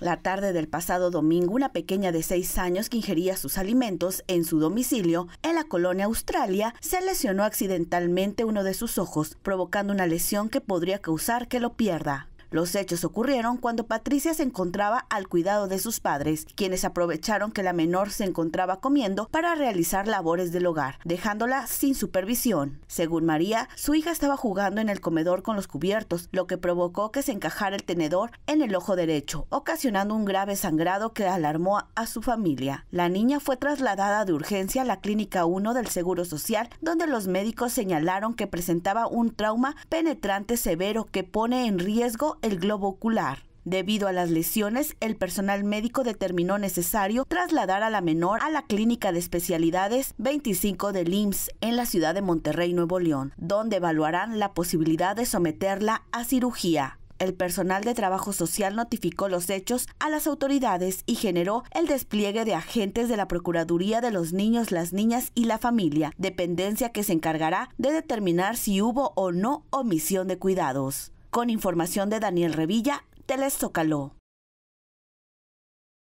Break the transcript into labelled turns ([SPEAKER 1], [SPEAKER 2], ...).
[SPEAKER 1] La tarde del pasado domingo, una pequeña de seis años que ingería sus alimentos en su domicilio en la colonia Australia se lesionó accidentalmente uno de sus ojos, provocando una lesión que podría causar que lo pierda. Los hechos ocurrieron cuando Patricia se encontraba al cuidado de sus padres, quienes aprovecharon que la menor se encontraba comiendo para realizar labores del hogar, dejándola sin supervisión. Según María, su hija estaba jugando en el comedor con los cubiertos, lo que provocó que se encajara el tenedor en el ojo derecho, ocasionando un grave sangrado que alarmó a su familia. La niña fue trasladada de urgencia a la Clínica 1 del Seguro Social, donde los médicos señalaron que presentaba un trauma penetrante severo que pone en riesgo el globo ocular. Debido a las lesiones, el personal médico determinó necesario trasladar a la menor a la clínica de especialidades 25 del IMSS en la ciudad de Monterrey, Nuevo León, donde evaluarán la posibilidad de someterla a cirugía. El personal de trabajo social notificó los hechos a las autoridades y generó el despliegue de agentes de la Procuraduría de los Niños, las Niñas y la Familia, dependencia que se encargará de determinar si hubo o no omisión de cuidados. Con información de Daniel Revilla, Telestócalo.